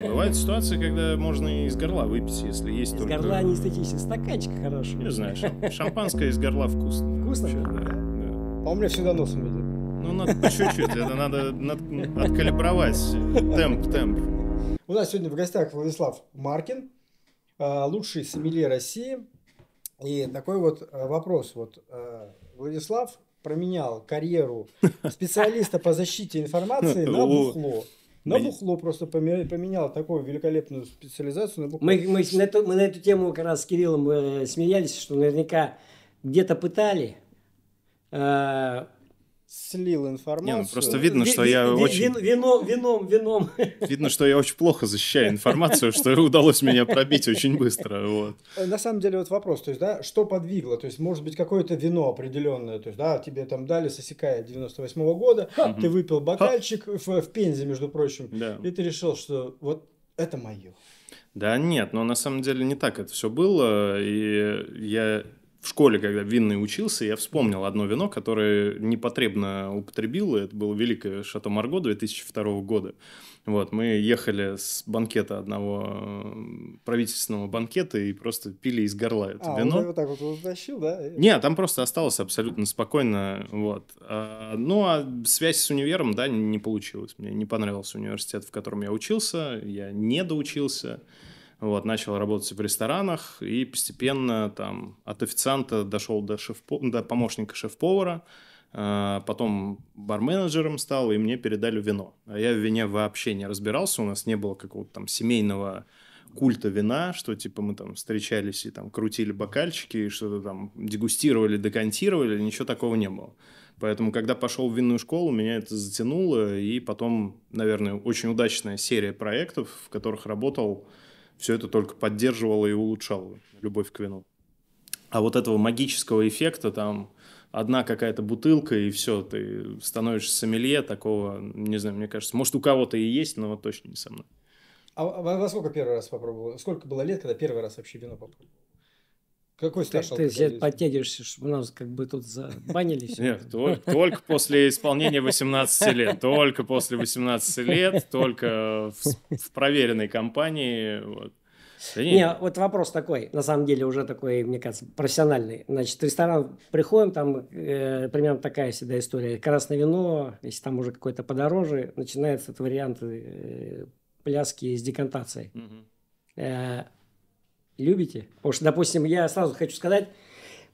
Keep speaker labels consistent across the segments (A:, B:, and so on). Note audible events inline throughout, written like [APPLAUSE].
A: Бывают
B: ситуации, когда можно и из горла выпить, если есть из только... Из горла не
A: статичный, стаканчик хороший. Не знаешь,
B: шампанское из горла вкусно.
A: Вкусно? Вообще, да. да. А у меня всегда носом идет. Ну, надо по чуть-чуть, это
B: надо, надо откалибровать темп, темп.
A: У нас сегодня в гостях Владислав Маркин, э, лучший сомелье России. И такой вот э, вопрос. Вот э, Владислав променял карьеру специалиста по защите информации на [LAUGHS] бухло. На бухло просто поменял такую великолепную специализацию на бухло. Мы, мы,
C: на эту, мы на эту тему как раз с Кириллом э, смеялись, что наверняка где-то пытали э, слил информацию. Не, ну просто видно, что ви- я ви- очень... Вино, вином, вином.
A: Видно,
B: что я очень плохо защищаю информацию, что удалось меня пробить очень быстро. Вот.
A: На самом деле вот вопрос, то есть, да, что подвигло? То есть, может быть, какое-то вино определенное, то есть, да, тебе там дали сосекая 98 -го года, Ха. ты выпил бокальчик в, в Пензе, между прочим, да. и ты решил, что вот это мое.
B: Да нет, но на самом деле не так это все было, и я в школе, когда винный учился, я вспомнил одно вино, которое непотребно употребил. и Это было великое Шато Марго 2002 года. Вот, мы ехали с банкета одного правительственного банкета и просто пили из горла это а, вино. А, вот
A: так вот утащил, да?
B: Не, а там просто осталось абсолютно спокойно, вот. А, ну, а связь с универом, да, не, не получилось. Мне не понравился университет, в котором я учился, я не доучился. Вот, начал работать в ресторанах и постепенно там от официанта дошел до, шеф до помощника шеф-повара, а, потом барменеджером стал, и мне передали вино. А я в вине вообще не разбирался, у нас не было какого-то там семейного культа вина, что типа мы там встречались и там крутили бокальчики, и что-то там дегустировали, декантировали, ничего такого не было. Поэтому, когда пошел в винную школу, меня это затянуло, и потом, наверное, очень удачная серия проектов, в которых работал все это только поддерживало и улучшало любовь к вину. А вот этого магического эффекта там одна какая-то бутылка, и все, ты становишься сомелье, такого, не знаю, мне кажется, может, у кого-то и есть, но точно не со мной.
A: А во сколько первый раз попробовал? Сколько было лет, когда первый раз вообще вино попробовал?
C: Какой стаж Ты сейчас подтягиваешься, чтобы нас как бы тут забанились. [LAUGHS] Нет, только
B: после исполнения 18 лет. Только после 18 лет, только в проверенной компании. не,
C: вот вопрос такой, на самом деле уже такой, мне кажется, профессиональный. Значит, в ресторан приходим, там э, примерно такая всегда история. Красное вино, если там уже какое-то подороже, начинается этот вариант э, пляски с декантацией. Угу любите? Потому что, допустим, я сразу хочу сказать,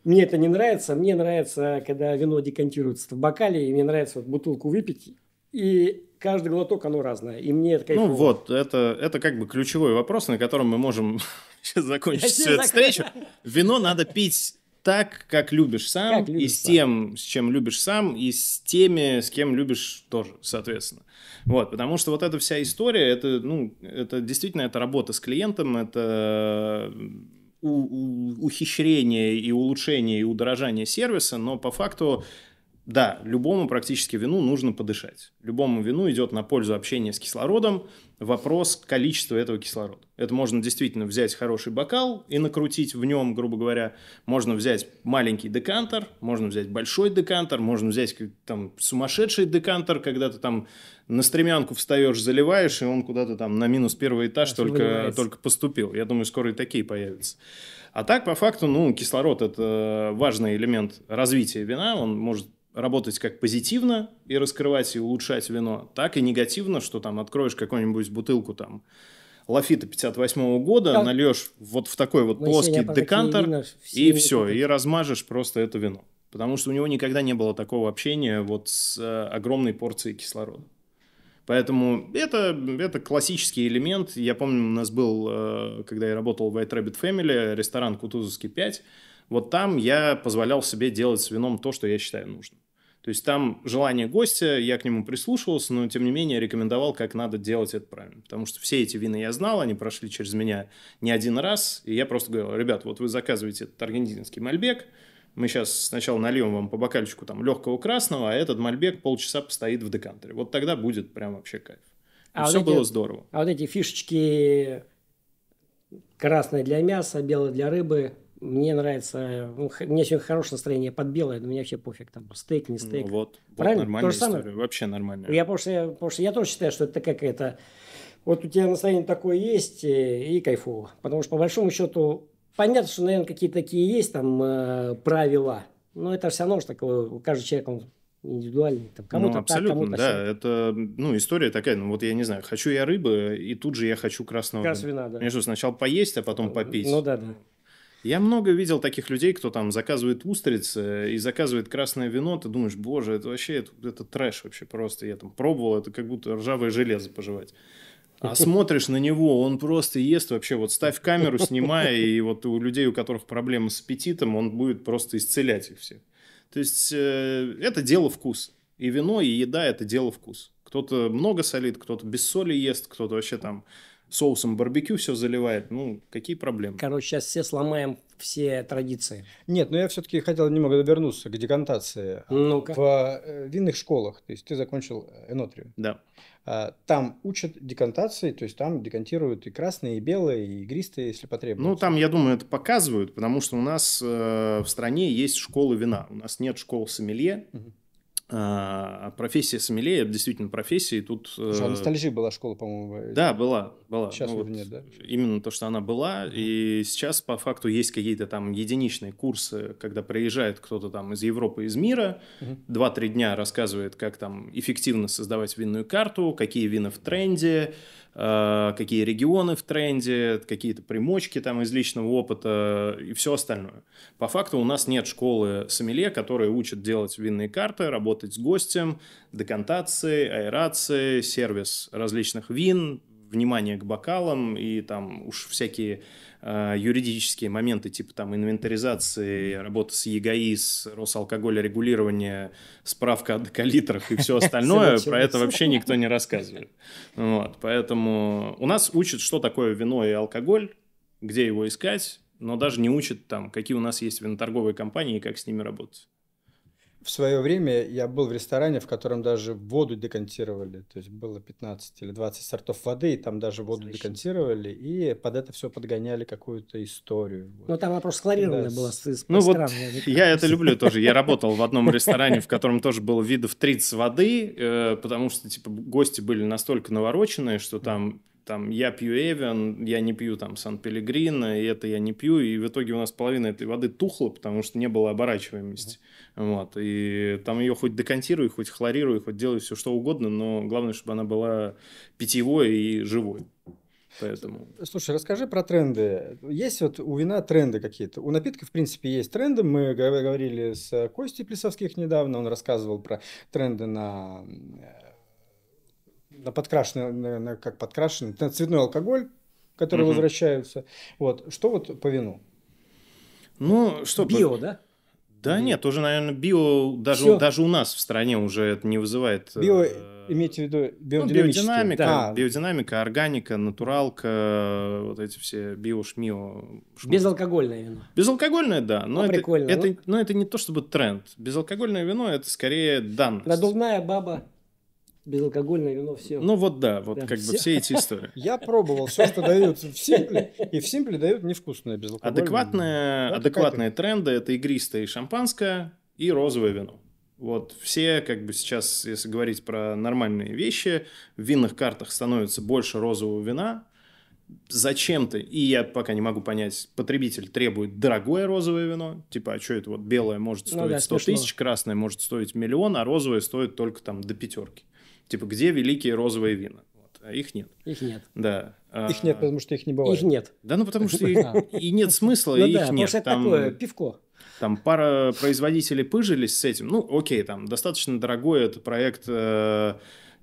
C: мне это не нравится. Мне нравится, когда вино декантируется в бокале, и мне нравится вот бутылку выпить, и каждый глоток оно разное. И мне это ну кайфово. Ну вот,
B: это, это как бы ключевой вопрос, на котором мы можем [LAUGHS] сейчас закончить всю эту встречу. Вино надо пить так, как любишь сам, как любишь и с тем, с чем любишь сам, и с теми, с кем любишь тоже, соответственно. Вот, потому что вот эта вся история, это, ну, это действительно, это работа с клиентом, это у, у, ухищрение и улучшение и удорожание сервиса, но по факту да, любому практически вину нужно подышать. Любому вину идет на пользу общения с кислородом вопрос количества этого кислорода. Это можно действительно взять хороший бокал и накрутить в нем, грубо говоря. Можно взять маленький декантер, можно взять большой декантер, можно взять там сумасшедший декантер, когда ты там на стремянку встаешь, заливаешь, и он куда-то там на минус первый этаж а только, только поступил. Я думаю, скоро и такие появятся. А так, по факту, ну, кислород – это важный элемент развития вина. Он может работать как позитивно и раскрывать и улучшать вино, так и негативно, что там откроешь какую-нибудь бутылку там Лафита 58 -го года, так. нальешь вот в такой вот Мы плоский декантер и все, и размажешь просто это вино. Потому что у него никогда не было такого общения вот с э, огромной порцией кислорода. Поэтому это, это классический элемент. Я помню, у нас был, э, когда я работал в White Rabbit Family, ресторан Кутузовский 5. Вот там я позволял себе делать с вином то, что я считаю нужным. То есть там желание гостя, я к нему прислушивался, но тем не менее рекомендовал, как надо делать это правильно. Потому что все эти вины я знал, они прошли через меня не один раз, и я просто говорил, ребят, вот вы заказываете этот аргентинский мальбек, мы сейчас сначала нальем вам по бокальчику там легкого красного, а этот мальбек полчаса постоит в декантере. Вот тогда будет прям вообще кайф.
C: А вот все эти, было здорово. А вот эти фишечки красное для мяса, белое для рыбы, мне нравится, э, ну, у меня сегодня хорошее настроение под белое, но мне вообще пофиг, там, стейк, не стейк. Ну, вот, Правильно? вот нормальная история, самое? вообще нормально. Я, потому, что я, потому что я тоже считаю, что это какая-то, вот у тебя настроение такое есть э, и, кайфово. Потому что, по большому счету, понятно, что, наверное, какие-то такие есть там э, правила, но это все равно что такое, каждый человек, он индивидуальный. Там, кому-то ну, абсолютно, так, кому-то да. Все.
B: Это, ну, история такая, ну, вот я не знаю, хочу я рыбы, и тут же я хочу красного. Красного вина, да. Мне что, сначала поесть, а потом ну, попить? Ну, да, да. Я много видел таких людей, кто там заказывает устрицы и заказывает красное вино, ты думаешь, боже, это вообще это, это трэш вообще просто. Я там пробовал, это как будто ржавое железо пожевать. А [LAUGHS] смотришь на него, он просто ест вообще. Вот ставь камеру, снимай, и вот у людей, у которых проблемы с аппетитом, он будет просто исцелять их всех. То есть э, это дело вкуса. И вино, и еда – это дело вкуса. Кто-то много солит, кто-то без соли ест, кто-то вообще там
C: соусом барбекю все заливает. Ну, какие проблемы? Короче, сейчас все сломаем все традиции.
A: Нет, но ну, я все-таки хотел немного вернуться к декантации.
C: ну -ка. В э, винных школах,
A: то есть ты закончил энотрию. Да. А, там учат декантации, то есть там декантируют и красные, и белые, и игристые, если потребуется. Ну, там, я думаю,
B: это показывают, потому что у нас э, в стране есть школы вина. У нас нет школ сомелье, угу. А, профессия сомелье, действительно профессия, и тут... Слушай, а
A: э, была школа, по-моему. Да,
B: была, была. Сейчас ну, вот нет, да? Именно то, что она была, угу. и сейчас по факту есть какие-то там единичные курсы, когда приезжает кто-то там из Европы, из мира, два-три угу. дня рассказывает, как там эффективно создавать винную карту, какие вина в тренде, Э, какие регионы в тренде, какие-то примочки там из личного опыта и все остальное. По факту у нас нет школы сомелье, которые учат делать винные карты, работать с гостем, декантации, аэрации, сервис различных вин, внимание к бокалам и там уж всякие э, юридические моменты, типа там инвентаризации, работа с ЕГАИС, Росалкоголя регулирование, справка о декалитрах и все [LAUGHS] остальное, про это вообще никто не рассказывает. Вот, поэтому у нас учат, что такое вино и алкоголь, где его искать, но даже не учат там, какие у нас есть виноторговые компании и как с ними работать
A: в свое время я был в ресторане, в котором даже воду декантировали. То есть было 15 или 20 сортов воды, и там даже воду Слышно. декантировали, и под это все подгоняли какую-то историю.
C: Вот. Ну, там она просто хлорированная да. была. С, с ну, вот я это люблю тоже. Я
B: работал в одном [LAUGHS] ресторане, в котором тоже было видов 30 воды, э, потому что, типа, гости были настолько навороченные, что там там, я пью Эвиан, я не пью там Сан-Пелегрино, и это я не пью, и в итоге у нас половина этой воды тухла, потому что не было оборачиваемости. Mm-hmm. Вот, и там ее хоть декантируй, хоть хлорируй, хоть делай все что угодно, но главное, чтобы она была питьевой и живой. Поэтому.
A: Слушай, расскажи про тренды. Есть вот у вина тренды какие-то? У напитка, в принципе, есть тренды. Мы говорили с Костей Плесовских недавно, он рассказывал про тренды на на подкрашенный, наверное, как подкрашенный, цветной алкоголь, который угу. возвращаются. Вот. Что вот по вину? Ну, что Био, да?
B: Да био. нет, уже, наверное, био даже, даже у нас в стране уже это не вызывает... Э, био,
A: э... имейте в виду ну, биодинамика. Ну, биодинамика, да.
B: биодинамика, органика, натуралка, вот эти все био, шмио. Шму.
C: Безалкогольное вино.
B: Безалкогольное, да. Но, ну, это, прикольно, это, но это не то чтобы тренд. Безалкогольное вино – это скорее данность. Надувная баба
C: безалкогольное вино, все. Ну
B: вот да, вот да, как все. бы все эти истории. [LAUGHS]
C: Я пробовал все, что дают в Симпле,
A: и в Симпле дают невкусное безалкогольное Адекватное, вино. Адекватные
B: тренды – это игристое и шампанское, и розовое вино. Вот все, как бы сейчас, если говорить про нормальные вещи, в винных картах становится больше розового вина, зачем-то, и я пока не могу понять, потребитель требует дорогое розовое вино, типа, а что это вот белое может стоить ну, да, 100 тысяч, красное может стоить миллион, а розовое стоит только там до пятерки типа, где великие розовые вина? Вот. А их нет. Их нет. Да. А, их нет,
C: потому что их не бывает. Их нет. Да, ну потому что [LAUGHS] и нет смысла, ну и их нет. это такое, пивко.
B: Там пара производителей пыжились с этим. Ну, окей, там достаточно дорогой этот проект э,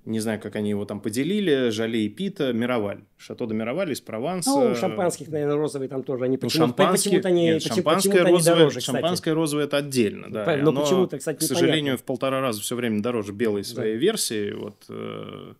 B: не знаю, как они его там поделили, Жале и Пита, Мироваль. Шато до Мироваль из Прованса. Ну, шампанских,
C: наверное, розовые там тоже. Они почему, ну, шампанские. почему-то они, нет, почему, шампанское почему розовое, дороже, Шампанское
B: розовое – это отдельно, да. Правильно, ну, но почему-то, кстати, К сожалению, в полтора раза все время дороже белой своей да. версии. Вот, э,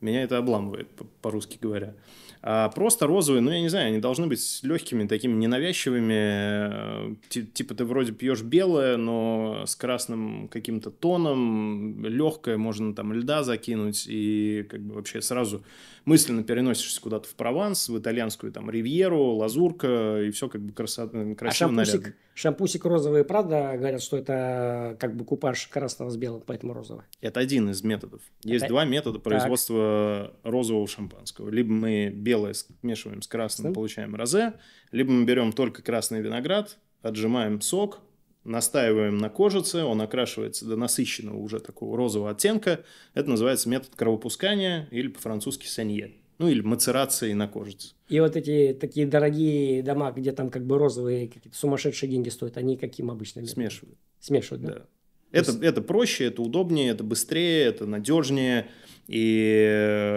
B: меня это обламывает, по-русски говоря. А просто розовые, ну, я не знаю, они должны быть легкими, такими ненавязчивыми. Э, типа ты вроде пьешь белое, но с красным каким-то тоном, легкое, можно там льда закинуть, и как бы вообще сразу мысленно переносишься куда-то в Прованс, в итальянскую там Ривьеру, Лазурка, и все как бы красота, э, а красиво а шампусик,
C: шампусик розовый, правда, говорят, что это э, как бы купаж красного с белым, поэтому розовый?
B: Это один из методов. Есть это... два метода производства так Э, розового шампанского. Либо мы белое смешиваем с красным, получаем розе, либо мы берем только красный виноград, отжимаем сок, настаиваем на кожице, он окрашивается до насыщенного уже такого розового оттенка. Это называется метод кровопускания или по-французски санье. Ну или мацерации на кожице.
C: И вот эти такие дорогие дома, где там как бы розовые какие-то сумасшедшие деньги стоят, они каким обычно? Смешивают. Смешивают, да? Да.
B: Это, есть... это проще, это удобнее, это быстрее, это надежнее, и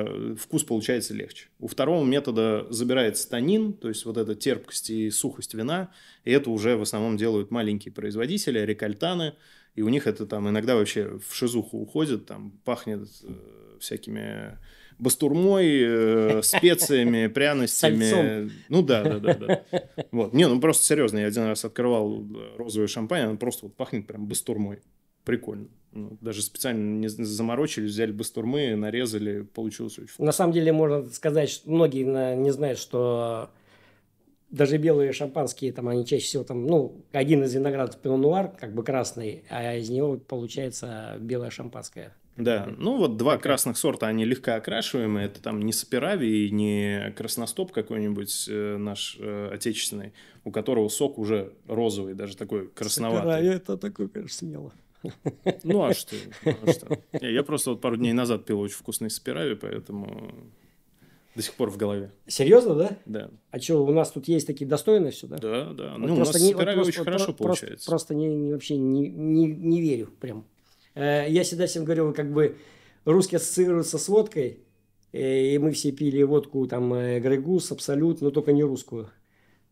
B: э, вкус получается легче. У второго метода забирается станин, то есть вот эта терпкость и сухость вина, и это уже в основном делают маленькие производители, рекальтаны, и у них это там иногда вообще в шизуху уходит, там пахнет э, всякими бастурмой, э, [LAUGHS] специями, пряностями. Сальцом. Ну да, да, да, да. Вот. Не, ну просто серьезно, я один раз открывал э, розовую шампань, она просто вот пахнет прям бастурмой прикольно. Ну, даже специально не заморочились, взяли бастурмы, нарезали, получилось очень
C: На самом деле, можно сказать, что многие не знают, что даже белые шампанские, там они чаще всего там, ну, один из виноградов пино нуар, как бы красный, а из него получается белое шампанское.
A: Да,
B: ну вот два красных сорта, они легко окрашиваемые, это там не Сапирави и не Красностоп какой-нибудь э, наш э, отечественный, у которого сок уже розовый, даже такой красноватый. Сапирави
C: это такой, конечно, смело. Ну а что?
B: А я, просто вот пару дней назад пил очень вкусный спирави, поэтому до сих пор в голове. Серьезно,
C: да? Да. А что, у нас тут есть такие достойные все, да? Да, да. ну, у нас не, очень хорошо получается. Просто, не, вообще не, не, верю прям. Э, я всегда всем говорил, как бы русские ассоциируются с водкой, э, и мы все пили водку там э, Грегус, Абсолют, но только не русскую.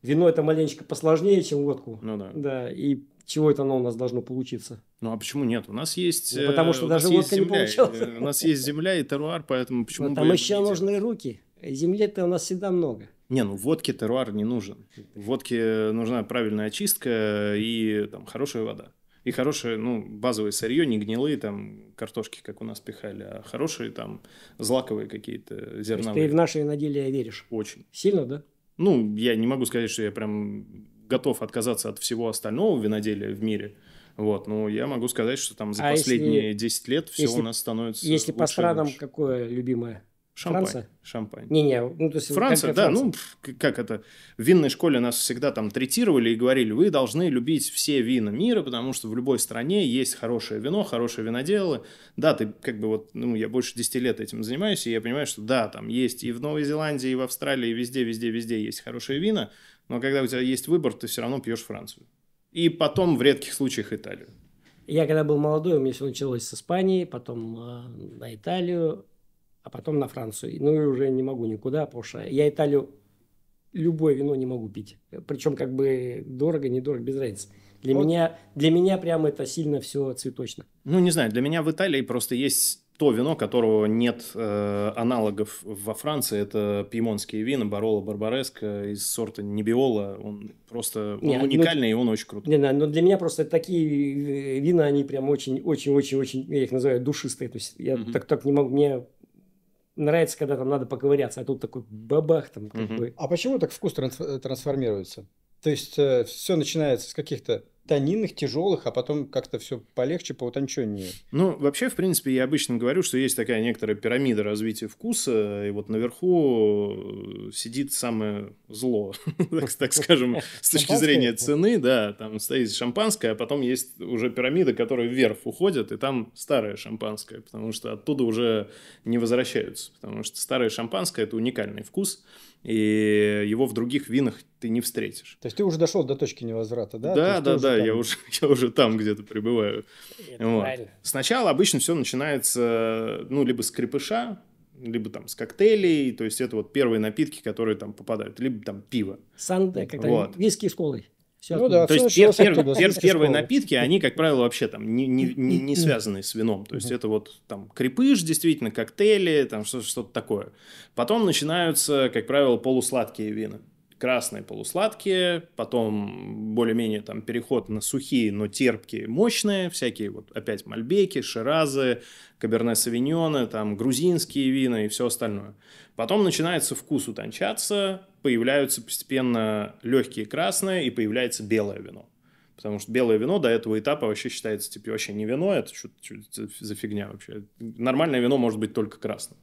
C: Вино это маленечко посложнее, чем водку. Ну да. Да, и чего это оно у нас должно получиться. Ну а почему нет? У нас есть... Ну, потому что э, даже водка не получилась. Э, у нас есть
B: земля и теруар, поэтому почему бы... Там еще
C: нужны руки. Земли-то у нас всегда много.
B: Не, ну водке теруар не нужен. Водке нужна правильная очистка и там, хорошая вода. И хорошее, ну, базовое сырье, не гнилые там картошки, как у нас пихали, а хорошие там злаковые какие-то зерновые. То есть ты в
C: наше виноделие веришь? Очень. Сильно, да?
B: Ну, я не могу сказать, что я прям готов отказаться от всего остального виноделия в мире, вот, но ну, я могу сказать, что там за а последние если, 10 лет все если, у нас становится Если по странам
C: какое любимое? Шампань. Шампань. Не-не, ну то есть... Франция, да, ну, Франция?
B: ну как это, в винной школе нас всегда там третировали и говорили, вы должны любить все вина мира, потому что в любой стране есть хорошее вино, хорошие виноделы. Да, ты как бы вот, ну я больше 10 лет этим занимаюсь, и я понимаю, что да, там есть и в Новой Зеландии, и в Австралии, и везде, везде, везде есть хорошие вина, но когда у тебя есть выбор, ты все равно пьешь Францию. И потом в редких случаях Италию.
C: Я когда был молодой, у меня все началось с Испании, потом э, на Италию, а потом на Францию. Ну и уже не могу никуда, потому что я Италию любое вино не могу пить. Причем как бы дорого, недорого, без разницы. Для, вот. меня, для меня прямо это сильно все цветочно.
B: Ну, не знаю, для меня в Италии просто есть то вино, которого нет э, аналогов во Франции, это пьемонские вина, Барола Барбареско из сорта Небиола. Он просто он не, ну, уникальный, ну, и он очень крутой.
C: Не, не, но для меня просто такие э, вина, они прям очень-очень-очень-очень, я их называю душистые. То есть я mm-hmm. так, так не могу, мне нравится, когда там надо поковыряться, а тут такой бабах там. Mm-hmm. Как бы.
A: А почему так вкус трансформируется? То есть э, все начинается с каких-то тонинных, тяжелых, а потом как-то все полегче, поутонченнее.
B: Ну, вообще, в принципе, я обычно говорю, что есть такая некоторая пирамида развития вкуса, и вот наверху э, сидит самое зло, [LAUGHS] так скажем, с точки зрения цены, да, там стоит шампанское, а потом есть уже пирамида, которая вверх уходит, и там старое шампанское, потому что оттуда уже не возвращаются, потому что старое шампанское – это уникальный вкус, и его в других винах ты не встретишь.
A: То есть ты уже дошел до точки невозврата, да? Да, да, да, там... я, уже,
B: [LAUGHS] я уже там где-то пребываю. вот. Сначала обычно все начинается, ну, либо с крепыша, либо там с коктейлей, то есть это вот первые напитки, которые там попадают, либо там пиво.
C: Санде, когда вот. виски с колой ну да, то есть пер, пер, пер, первые напитки,
B: они, как правило, вообще там не, не, не, не связаны с вином. То есть это вот там крепыш, действительно, коктейли, там что-то что-то такое. Потом начинаются, как правило, полусладкие вина. Красные полусладкие, потом более-менее там переход на сухие, но терпкие, мощные, всякие вот опять мальбеки, ширазы, каберне савиньоны, там грузинские вина и все остальное. Потом начинается вкус утончаться, появляются постепенно легкие красные и появляется белое вино. Потому что белое вино до этого этапа вообще считается, типа, вообще не вино, это что, что за фигня вообще. Нормальное вино может быть только красным.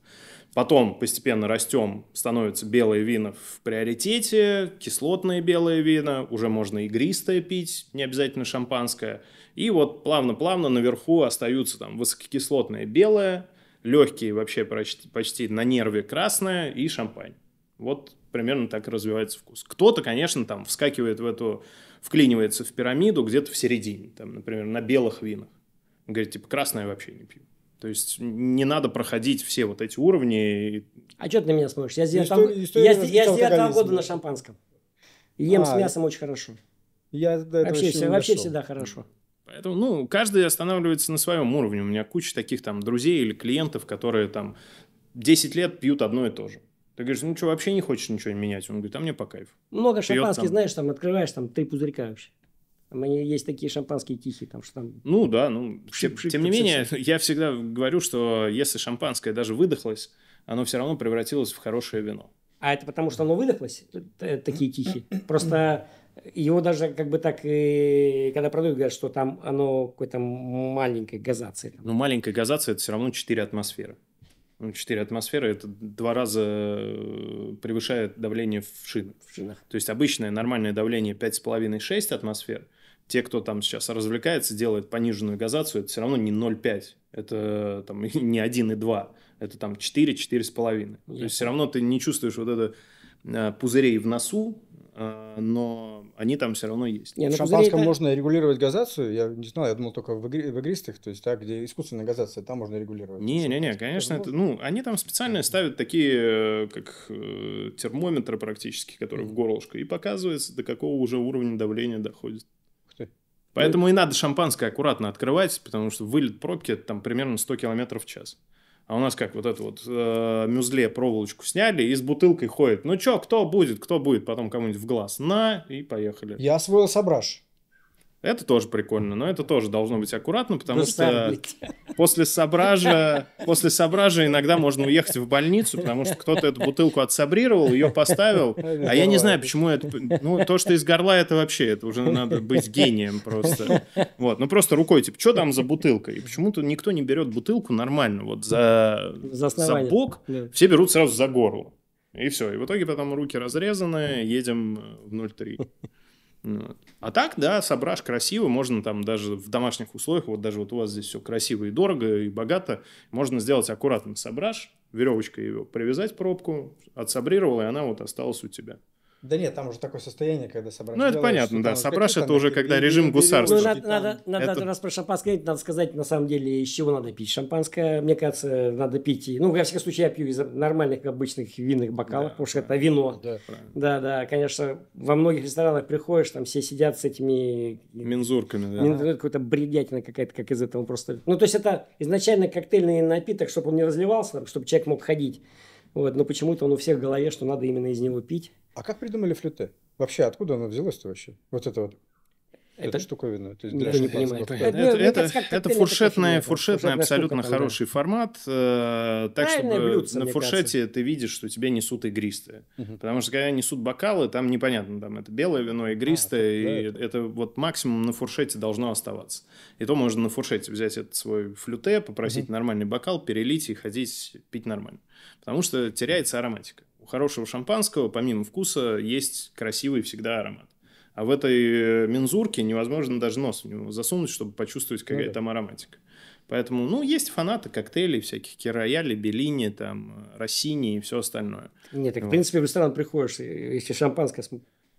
B: Потом постепенно растем, становятся белые вина в приоритете, кислотные белые вина, уже можно игристое пить, не обязательно шампанское. И вот плавно-плавно наверху остаются там высококислотное белое, легкие вообще почти, почти на нерве красное и шампань. Вот примерно так и развивается вкус. Кто-то, конечно, там вскакивает в эту, вклинивается в пирамиду где-то в середине, там, например, на белых винах. Он говорит, типа, красное вообще не пью. То есть не надо проходить все вот эти уровни.
C: А что ты на меня смотришь? Я с 9 -го года на шампанском. Ем а, с мясом очень хорошо. Я вообще, все, вообще всегда хорошо.
B: Поэтому, ну, каждый останавливается на своем уровне. У меня куча таких там друзей или клиентов, которые там 10 лет пьют одно и то же. Ты говоришь, ну что, вообще не хочешь ничего менять? Он говорит, а мне по кайфу. Много Пьет шампанских, там. знаешь,
C: там открываешь, там три пузырька вообще. У меня есть такие шампанские тихие, там что там.
B: Ну да, ну пшик, тем, тем не менее, я всегда говорю, что если шампанское даже выдохлось, оно все равно превратилось в хорошее вино.
C: А это потому, что оно выдохлось, такие тихие. Просто его даже как бы так, и, э, когда продают, говорят, что там оно какой-то маленькой газации.
B: Ну, маленькой газации это все равно 4 атмосферы. 4 атмосферы, это два раза э, превышает давление в шинах. В шинах. То есть обычное нормальное давление 5,5-6 атмосфер. Те, кто там сейчас развлекается, делает пониженную газацию, это все равно не 0,5, э, [LAUGHS] это там не 1,2, это там 4-4,5. То есть все равно ты не чувствуешь вот это э, пузырей в носу, а, но они там все равно есть. Не, в ну, шампанском это...
A: можно регулировать газацию, я не знал, я думал только в, игри... в игристых, то есть так, где искусственная газация, там можно регулировать.
B: Не-не-не, конечно, это, ну, они там специально ставят такие, э, как э, термометры практически, которые mm-hmm. в горлышко, и показывается, до какого уже уровня давления доходит. Поэтому и надо шампанское аккуратно открывать, потому что вылет пробки это там примерно 100 км в час. А у нас как вот это вот э, мюзле проволочку сняли и с бутылкой ходит. Ну чё, кто будет, кто будет потом кому-нибудь в глаз. На, и поехали.
A: Я освоил сображ.
B: Это тоже прикольно, но это тоже должно быть аккуратно, потому Доставить. что после собража, после собража иногда можно уехать в больницу, потому что кто-то эту бутылку отсабрировал, ее поставил, а я не знаю, почему это... Ну, то, что из горла, это вообще, это уже надо быть гением просто. Вот, ну просто рукой, типа, что там за бутылка? И почему-то никто не берет бутылку нормально, вот за, за, за бок, все берут сразу за горло. И все, и в итоге потом руки разрезаны, едем в 0,3. Ну а так, да, собрашь красиво, можно там даже в домашних условиях, вот даже вот у вас здесь все красиво и дорого, и богато, можно сделать аккуратно сображ, веревочкой ее привязать пробку, отсобрировал, и она вот осталась у
C: тебя.
A: Да нет, там уже такое состояние, когда
C: собрашь. Ну, это делаешь, понятно, да. Собрашь это уже, когда режим гусарства. Ну, надо, надо, надо это... раз про шампанское говорить, надо сказать, на самом деле, из чего надо пить шампанское. Мне кажется, надо пить, ну, во всяком случае, я пью из нормальных обычных винных бокалов, да, потому что это вино. Да, да, да, конечно, во многих ресторанах приходишь, там все сидят с этими... Мензурками, да. Мензур... Какой-то бредятина какая-то, как из этого просто... Ну, то есть, это изначально коктейльный напиток, чтобы он не разливался, чтобы человек мог ходить. Вот, но почему-то он у всех в голове, что надо именно из него пить. А как придумали флюте? Вообще, откуда оно взялось-то вообще? Вот это вот
A: это, это штуковина. То Это, это, ну, это, это, это фуршетный, фуршетный абсолютно штука, хороший да. формат.
B: Э, так, Правильное чтобы блюдце, на фуршете ты видишь, что тебе несут игристые. Угу. Потому что когда несут бокалы, там непонятно, там это белое вино, а, игристое, а, и да, это. это вот максимум на фуршете должно оставаться. И то можно на фуршете взять этот свой флюте, попросить угу. нормальный бокал, перелить и ходить пить нормально. Потому что теряется ароматика хорошего шампанского, помимо вкуса, есть красивый всегда аромат. А в этой э, мензурке невозможно даже нос в него засунуть, чтобы почувствовать какая-то ну там ароматика. Поэтому, ну, есть фанаты коктейлей всяких, керояли, Беллини, там, Россини и все остальное.
C: Нет, так, вот. в принципе, в ресторан приходишь, если шампанское,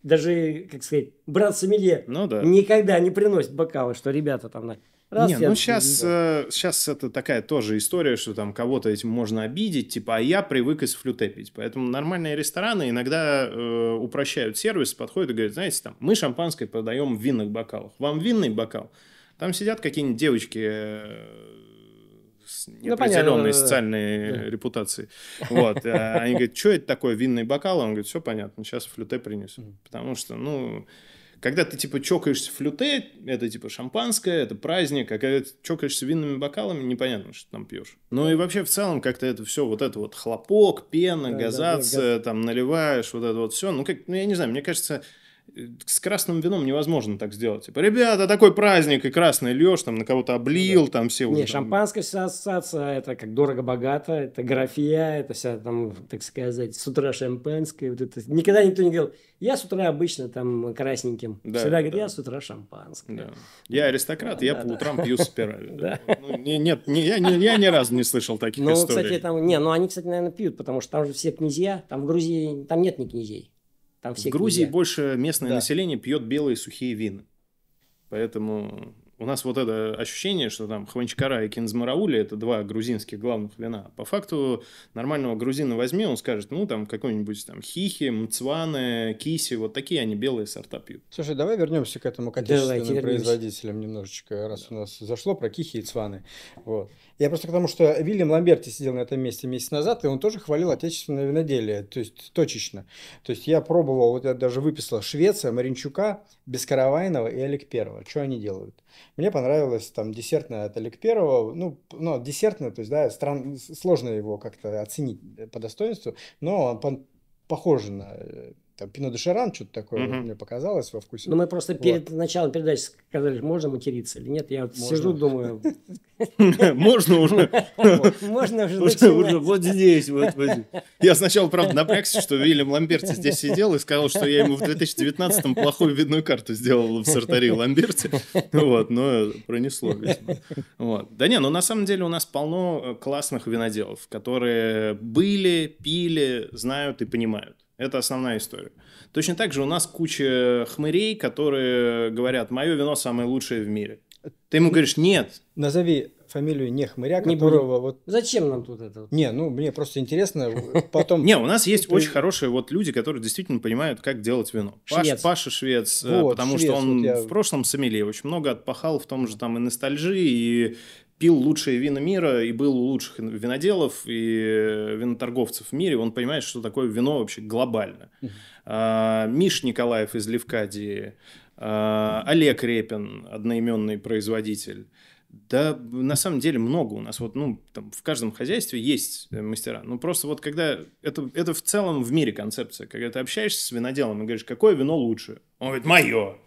C: даже, как сказать, брат Сомелье ну, да. никогда не приносит бокалы, что ребята там на Раз не, ну сейчас,
B: э, сейчас это такая тоже история, что там кого-то этим можно обидеть, типа, а я привык из флютепить, Поэтому нормальные рестораны иногда э, упрощают сервис, подходят и говорят, знаете, там, мы шампанское продаем в винных бокалах. Вам винный бокал? Там сидят какие-нибудь девочки э, с неопределенной ну, социальной да. репутацией. Вот. Э, они говорят, что это такое винный бокал? Он говорит, все понятно, сейчас флюте принесу. Потому что, ну... Когда ты, типа, чокаешься флюте, это, типа, шампанское, это праздник, а когда ты чокаешься винными бокалами, непонятно, что ты там пьешь. Ну и вообще, в целом, как-то это все, вот это вот хлопок, пена, да, газация, да, да, газ... там, наливаешь, вот это вот все. Ну, как, ну, я не знаю, мне кажется, с красным вином невозможно так сделать. Типа, ребята, такой праздник, и красный льешь, там на кого-то облил, ну да. там все уже. Не, там...
C: шампанское вся ассоциация, а это как дорого-богато, это графия, это вся там, так сказать, с утра шампанское. Вот это. Никогда никто не говорил, я с утра обычно там красненьким. Да, Всегда да. говорят, я с утра шампанское. Да.
B: Я аристократ, да, я да, по да. утрам пью спираль. Да. Ну, нет, я, не, я ни разу не слышал таких ну, историй. Кстати,
C: там, не, ну они, кстати, наверное, пьют, потому что там же все князья, там в Грузии, там нет ни князей. Там в Грузии книги.
B: больше местное да. население пьет белые сухие вина. Поэтому у нас вот это ощущение, что там Хванчкара и Кинзмараули – это два грузинских главных вина. По факту нормального грузина возьми, он скажет, ну, там какой-нибудь там хихи,
A: мцваны, киси, вот такие они белые сорта пьют. Слушай, давай вернемся к этому к отечественным Давайте производителям немножечко, раз да. у нас зашло про кихи и цваны. Вот. Я просто к тому, что Вильям Ламберти сидел на этом месте месяц назад, и он тоже хвалил отечественное виноделие, то есть точечно. То есть я пробовал, вот я даже выписал Швеция, Маринчука, Бескаравайнова и Олег Первого. Что они делают? Мне понравилось там десертное от Олег Первого, ну, ну десертное, то есть, да, стран... сложно его как-то оценить э, по достоинству, но он похоже на э,
C: там пино де шаран, что-то такое угу. мне показалось во вкусе. Ну, мы просто вот. перед началом передачи сказали, можно материться или нет. Я вот можно. сижу, думаю.
A: [LAUGHS] Можно уже. [LAUGHS] Можно
C: уже уже.
B: Вот здесь. вот. Я сначала, правда, напрягся, что Вильям Ламберти здесь сидел и сказал, что я ему в 2019-м плохую видную карту сделал в сортаре Ламберти. Вот, но пронесло. Вот. Да не, но ну, на самом деле у нас полно э, классных виноделов, которые были, пили, знают и понимают. Это основная история. Точно так же у нас куча хмырей, которые говорят, мое вино самое лучшее
A: в мире. Ты ему говоришь, нет. Назови фамилию не хмыря, не которого будем. вот... Зачем нам тут это? Не, ну, мне просто интересно, потом...
B: [LAUGHS] Не, у нас есть очень хорошие вот люди, которые действительно понимают, как делать вино. Паша Швец, э, потому что он в прошлом сомелье очень много отпахал в том же там и ностальжи, и пил лучшие вина мира и был у лучших виноделов и э, виноторговцев в мире, он понимает, что такое вино вообще глобально. А, Миш Николаев из Левкадии, а, Олег Репин, одноименный производитель. Да, на самом деле много у нас. Вот, ну, там, в каждом хозяйстве есть э, мастера. Ну, просто вот когда... Это, это в целом в мире концепция. Когда ты общаешься с виноделом и говоришь, какое вино лучше? Он говорит, мое.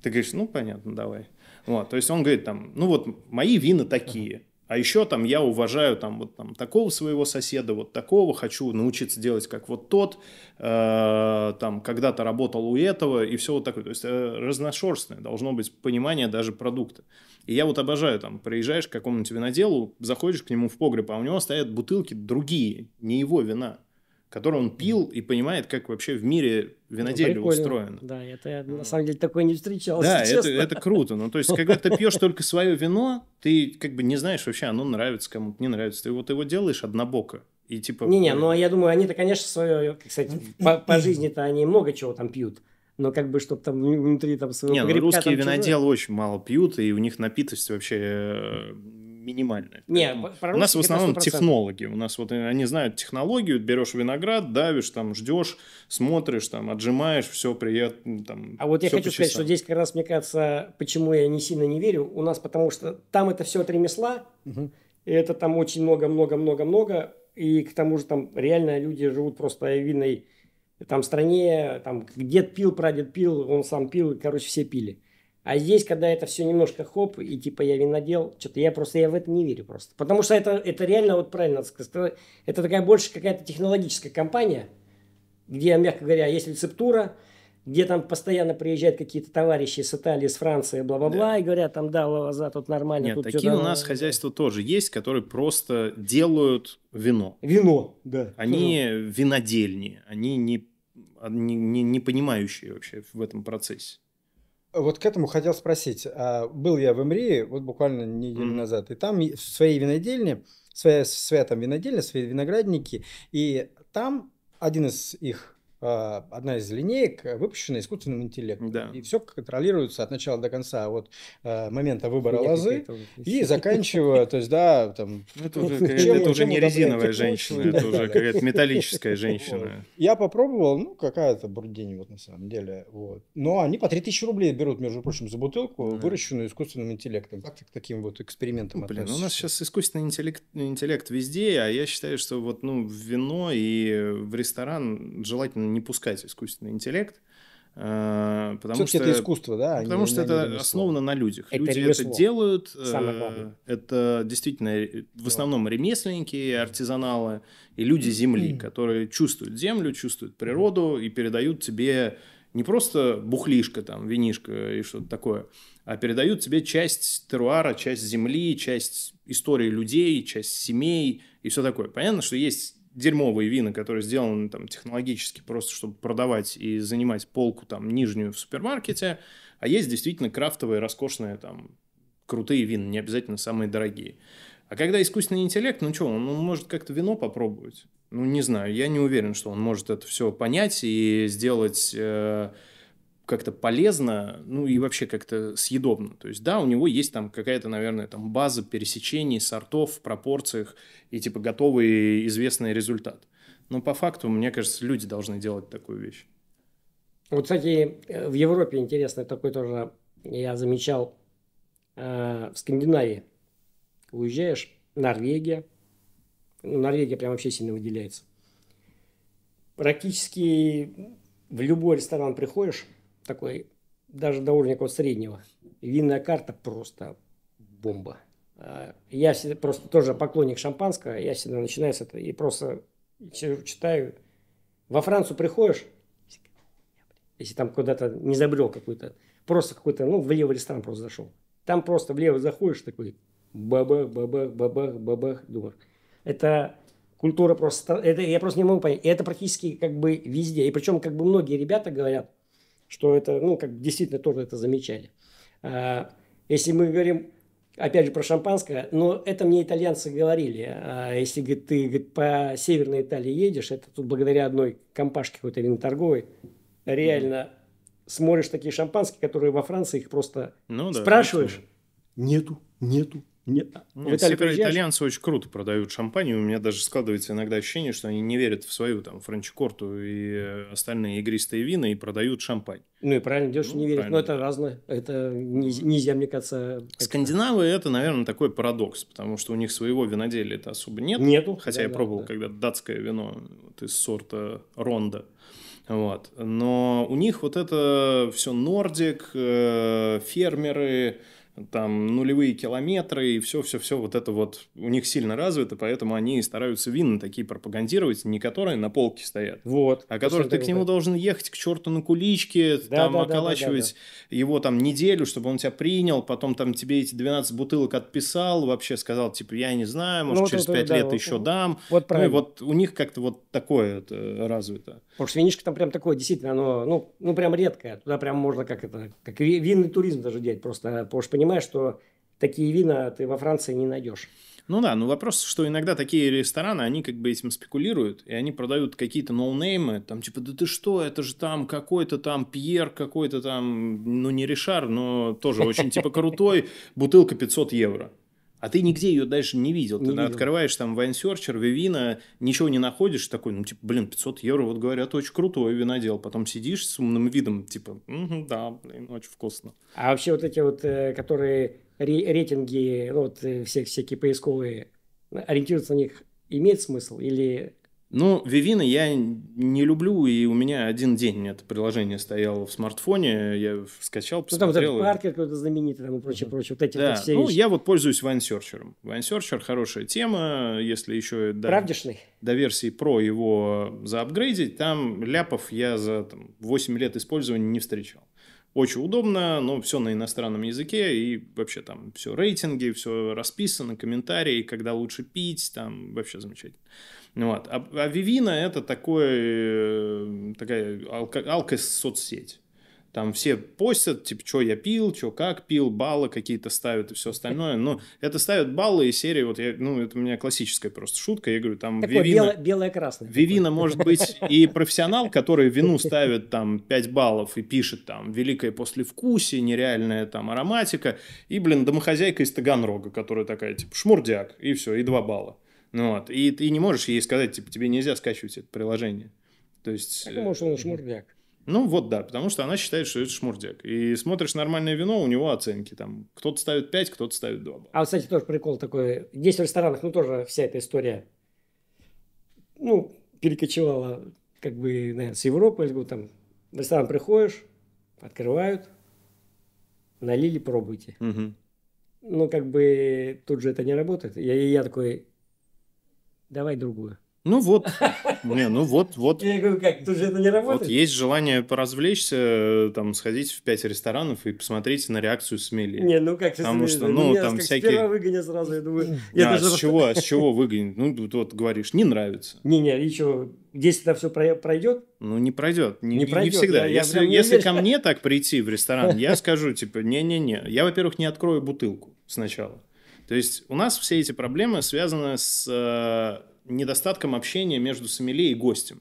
B: Ты говоришь, ну, понятно, давай. Вот, то есть он говорит там, ну вот мои вина такие, а еще там я уважаю там вот там такого своего соседа, вот такого, хочу научиться делать как вот тот, э, там когда-то работал у этого и все вот такое. То есть э, разношерстное должно быть понимание даже продукта. И я вот обожаю там, приезжаешь к какому-нибудь виноделу, заходишь к нему в погреб, а у него стоят бутылки другие, не его вина который он пил и понимает, как вообще в мире ну, виноделие ну, устроено.
C: Да, это я на самом деле такой не встречал. Да, это, это
B: круто. Ну, то есть, когда ты пьешь только свое вино, ты как бы не знаешь вообще, оно нравится кому-то, не нравится. Ты вот его делаешь однобоко. И типа... Не-не, ну
C: я думаю, они-то, конечно, свое, кстати, по, по жизни-то они много чего там пьют. Но как бы, чтобы там внутри там своего Не, ну, русские виноделы
B: очень мало пьют, и у них напитость вообще э, минимальное.
C: Не, у нас в основном 100%. технологи.
B: У нас вот э, они знают технологию, берешь виноград, давишь, там ждешь, смотришь, там отжимаешь, все приятно. Там, а вот я хочу сказать, что здесь
C: как раз, мне кажется, почему я не сильно не верю, у нас потому что там это все от ремесла, угу. и это там очень много-много-много-много, и к тому же там реально люди живут просто винной там стране, там дед пил, прадед пил, он сам пил, короче, все пили. А здесь, когда это все немножко хоп, и типа я винодел, что-то я просто я в это не верю просто. Потому что это, это реально, вот правильно сказать, это такая больше какая-то технологическая компания, где, мягко говоря, есть рецептура, где там постоянно приезжают какие-то товарищи с Италии, с Франции, бла-бла-бла, да. и говорят, там, да, лоза тут нормально. Нет, тут такие сюда... у нас
B: хозяйства тоже есть, которые просто делают вино.
C: Вино, да.
B: Они угу. винодельни, они а, не, не, не понимающие вообще в этом процессе.
A: Вот к этому хотел спросить. А был я в Эмрии вот буквально неделю mm-hmm. назад, и там в своей винодельне, своя, своя там винодельня, свои виноградники, и там один из их а, одна из линеек э, выпущена искусственным интеллектом. Да. И все контролируется от начала до конца, вот э, момента выбора Нет, лозы и заканчивая, то есть, да, там... Ну, [LAUGHS] это уже, чем, это уже не резиновая текущий, женщина, [LAUGHS] да, это уже да, какая-то металлическая [LAUGHS] женщина. Я попробовал, ну, какая-то бурдень вот на самом деле. Вот. Но они по 3000 рублей берут, между прочим, за бутылку, да. выращенную искусственным интеллектом. Как к таким вот экспериментам ну, Блин, ну, у нас сейчас искусственный интеллект, интеллект везде,
B: а я считаю, что вот, ну, вино и в ресторан желательно не пускать искусственный интеллект. Э, потому что это искусство, да? Потому что это ремесло. основано на людях. Это Люди ремесло. это делают. Э, Самое главное. Это действительно в основном ремесленники, артизаналы и люди земли, mm. которые чувствуют землю, чувствуют природу и передают тебе не просто бухлишка, там, винишка и что-то такое, а передают тебе часть теруара, часть земли, часть истории людей, часть семей и все такое. Понятно, что есть дерьмовые вина, которые сделаны там технологически просто, чтобы продавать и занимать полку там нижнюю в супермаркете, а есть действительно крафтовые, роскошные там крутые вина, не обязательно самые дорогие. А когда искусственный интеллект, ну что, он, он может как-то вино попробовать? Ну, не знаю, я не уверен, что он может это все понять и сделать... Э, как-то полезно, ну и вообще как-то съедобно. То есть, да, у него есть там какая-то, наверное, там база пересечений, сортов, пропорциях и типа готовый известный результат. Но по факту, мне кажется, люди должны делать такую вещь.
C: Вот, кстати, э, в Европе интересно, такой тоже я замечал э, в Скандинавии. Уезжаешь, Норвегия, ну, Норвегия прям вообще сильно выделяется. Практически в любой ресторан приходишь, такой, даже до уровня какого среднего. Винная карта просто бомба. А, я просто тоже поклонник шампанского, я всегда начинаю с этого и просто читаю. Во Францию приходишь, если там куда-то не забрел какой-то, просто какой-то, ну, в левый ресторан просто зашел. Там просто влево заходишь, такой бабах, бабах, бабах, бабах, думаешь. Это культура просто, это, я просто не могу понять. И это практически как бы везде. И причем как бы многие ребята говорят, что это, ну, как действительно тоже это замечали. А, если мы говорим, опять же, про шампанское, но это мне итальянцы говорили. А, если говорит, ты говорит, по Северной Италии едешь, это тут благодаря одной компашке какой-то виноторговой, реально mm-hmm. смотришь такие шампанские, которые во Франции их просто ну, да, спрашиваешь,
B: нету, нету, не, Нет, ну, Виталий, итальянцы очень круто продают шампань, у меня даже складывается иногда ощущение, что они не верят в свою там франчкорту и э, остальные игристые вина и продают шампань.
C: Ну и правильно делаешь, ну, не верят, правильно. но это разное, это нельзя, мне кажется...
B: Скандинавы это, наверное, такой парадокс, потому что у них своего виноделия это особо нет. Нету. Хотя да, я да, пробовал да. когда датское вино вот, из сорта Ронда. Вот. Но у них вот это все нордик, э, фермеры, там нулевые километры и все-все-все вот это вот у них сильно развито, поэтому они стараются винны такие пропагандировать, не которые на полке стоят, вот, а которые ты к нему должен ехать к черту на куличке, да, там да, околачивать да, да, да. его там неделю, чтобы он тебя принял, потом там тебе эти 12 бутылок отписал, вообще сказал, типа, я не знаю, может, ну, через вот, 5 да, лет вот, еще вот, ну, дам.
C: Вот Ну, и вот у них как-то вот такое это развито. Потому что винишко там прям такое, действительно, оно, ну, ну прям редкое. Туда прям можно как это, как винный туризм даже делать, просто, потому что понимаешь, что такие вина ты во Франции не найдешь.
B: Ну да, но вопрос, что иногда такие рестораны, они как бы этим спекулируют, и они продают какие-то ноунеймы, там типа, да ты что, это же там какой-то там Пьер, какой-то там, ну не Ришар, но тоже очень типа крутой, бутылка 500 евро. А ты нигде ее дальше не видел. Не ты видел. открываешь там Wine Searcher, Вивина, ничего не находишь, такой, ну, типа, блин, 500 евро, вот говорят, очень крутой винодел. Потом сидишь с умным видом, типа, угу, да, блин, очень вкусно.
C: А вообще вот эти вот, э, которые рейтинги, ну, вот э, все, всякие поисковые, ориентироваться на них имеет смысл? Или
B: ну, Вивина я не люблю, и у меня один день это приложение стояло в смартфоне, я скачал, посмотрел. Ну, там вот этот
C: Паркер какой-то знаменитый, там и прочее, mm-hmm. прочее, вот эти да. вот все Ну, я вот
B: пользуюсь Вайнсерчером. Вайнсерчер хорошая тема, если еще до, до версии Pro его заапгрейдить, там ляпов я за там, 8 лет использования не встречал. Очень удобно, но все на иностранном языке, и вообще там все рейтинги, все расписано, комментарии, когда лучше пить, там вообще замечательно. Ну вот. А, а Vivino это такой, э, такая алко- алко-соцсеть. Там все постят, типа, что я пил, что как пил, баллы какие-то ставят и все остальное. Но ну, это ставят баллы и серии, вот я, ну, это у меня классическая просто шутка. Я говорю, там Вивина... Белое,
C: белое красное.
B: Вивина такой. может быть и профессионал, который вину ставит там 5 баллов и пишет там великое послевкусие, нереальная там ароматика. И, блин, домохозяйка из Таганрога, которая такая, типа, шмурдяк, и все, и 2 балла. Ну, вот. И ты не можешь ей сказать, типа, тебе нельзя скачивать это приложение. То есть... Так, э,
C: может, он шмурдяк.
B: Ну вот да, потому что она считает, что это шмурдяк. И смотришь нормальное вино, у него оценки там. Кто-то ставит 5, кто-то ставит 2 балла.
C: А, кстати, тоже прикол такой. Есть в ресторанах, ну тоже вся эта история, ну, перекочевала как бы, наверное, с Европы. Или, там, в ресторан приходишь, открывают, налили, пробуйте. Угу. Ну, как бы тут же это не работает. Я, я такой, Давай другую. Ну
B: вот, не, ну вот, вот. Я говорю, как, тут же это не работает? Вот есть желание поразвлечься, там, сходить в пять ресторанов и посмотреть на реакцию смели. Не, ну как ты Потому что, ну, ну там всякие... Сперва
C: выгонят сразу, я думаю. Я а с чего, а с чего
B: выгонят? Ну, вот говоришь, не нравится. Не-не, еще, если это все пройдет? Ну, не пройдет. Не, не, пройдет, не всегда. Я, если не если ко мне так прийти в ресторан, я скажу, типа, не-не-не. Я, во-первых, не открою бутылку сначала. То есть у нас все эти проблемы связаны с э, недостатком общения между сомелье и гостем.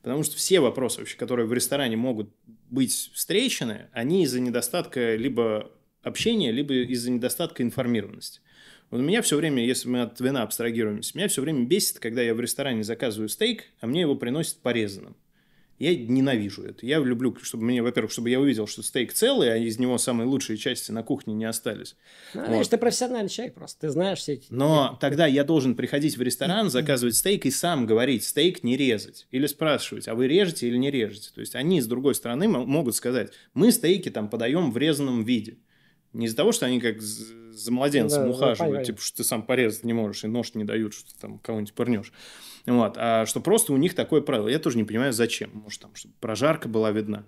B: Потому что все вопросы, вообще, которые в ресторане могут быть встречены, они из-за недостатка либо общения, либо из-за недостатка информированности. Вот у меня все время, если мы от вина абстрагируемся, меня все время бесит, когда я в ресторане заказываю стейк, а мне его приносят порезанным. Я ненавижу это. Я люблю, чтобы мне, во-первых, чтобы я увидел, что стейк целый, а из него самые лучшие части на кухне не остались. Ну, вот. Знаешь, ты
C: профессиональный человек просто, ты знаешь все эти...
B: Но тогда я должен приходить в ресторан, заказывать стейк и сам говорить, стейк не резать. Или спрашивать, а вы режете или не режете? То есть они, с другой стороны, могут сказать, мы стейки там подаем в резаном виде. Не из-за того, что они как за младенцем да, ухаживают, да, типа, что ты сам порезать не можешь, и нож не дают, что ты там кого-нибудь пырнешь. Вот. А что просто у них такое правило. Я тоже не понимаю, зачем. Может, там, чтобы прожарка была видна.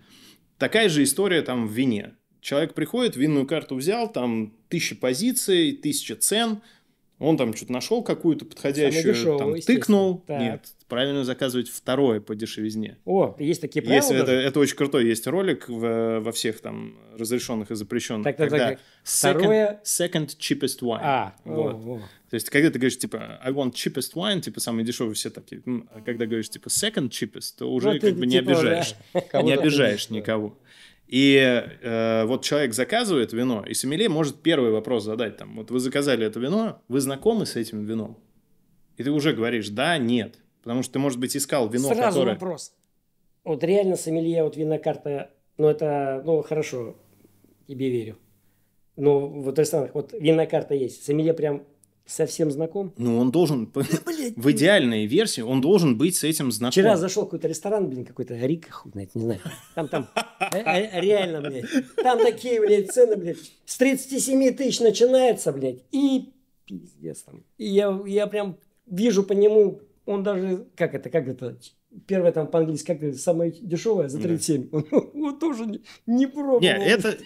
B: Такая же история там в вине. Человек приходит, винную карту взял, там тысяча позиций, тысяча цен – он там что-то нашел какую-то подходящую, там,
C: тыкнул. Так. Нет,
B: правильно заказывать второе по дешевизне.
C: О, есть такие правила. Если это,
B: это очень крутой. Есть ролик в, во всех там разрешенных и запрещенных. Так, так, когда так, Second, второе... second cheapest wine. А, вот. о, о. То есть, когда ты говоришь, типа, I want cheapest wine, типа, самый дешевый, все такие. А когда говоришь, типа, second cheapest, то уже ну, ты, как бы не типа, обижаешь. Да. [LAUGHS] Не обижаешь никого. И э, вот человек заказывает вино, и сомелье может первый вопрос задать там, вот вы заказали это вино, вы знакомы с этим вином? И ты уже говоришь, да, нет. Потому что ты, может быть, искал вино, Сразу которое...
C: вопрос. Вот реально сомелье, вот винокарта, ну это, ну хорошо, тебе верю. Но ну, вот, Александр, вот винокарта есть. Сомелье прям совсем знаком.
B: Ну, он должен, в идеальной версии, он должен быть с этим знаком. Вчера зашел
C: в какой-то ресторан, блин, какой-то Рик,
B: хуй знает, не знаю.
C: Там, там, э, э, реально, блядь, там такие, блядь, цены, блядь, с 37 тысяч начинается, блядь, и пиздец там. И я, я прям вижу по нему, он даже, как это, как это, первое там по-английски, как это, самое дешевое за 37, да. он тоже не, не пробовал. Нет, это,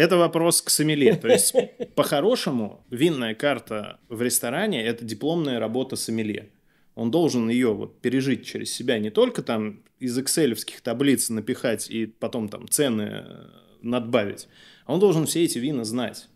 B: это вопрос к сомелье. То есть, [LAUGHS] по-хорошему, винная карта в ресторане – это дипломная работа сомелье. Он должен ее вот пережить через себя, не только там из экселевских таблиц напихать и потом там цены э, надбавить. Он должен все эти вина знать.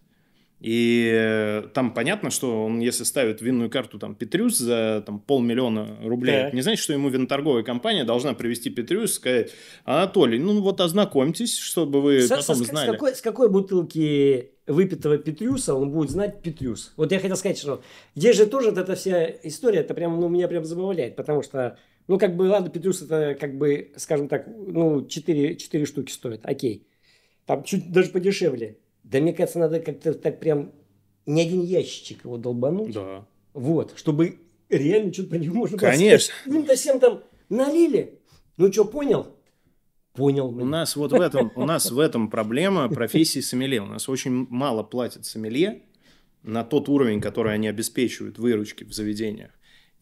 B: И э, там понятно, что он, если ставит винную карту там Петрюс за там, полмиллиона рублей, так. не значит, что ему виноторговая компания должна привести Петрюс и сказать, Анатолий, ну вот ознакомьтесь, чтобы вы с, потом с, знали. С какой,
C: с какой бутылки выпитого Петрюса он будет знать Петрюс? Вот я хотел сказать, что здесь же тоже вот эта вся история, это прям, ну, меня прям забавляет, потому что, ну, как бы, ладно, Петрюс это, как бы, скажем так, ну, 4, 4 штуки стоит, окей. Там чуть даже подешевле да мне кажется, надо как-то так прям не один ящичек его долбануть. Да. Вот, чтобы реально что-то про него можно Конечно. Было ну, Им-то всем там налили. Ну что, понял? Понял. Блин. У нас вот в этом, у нас
B: в этом проблема профессии сомелье. У нас очень мало платят сомелье на тот уровень, который они обеспечивают выручки в заведениях.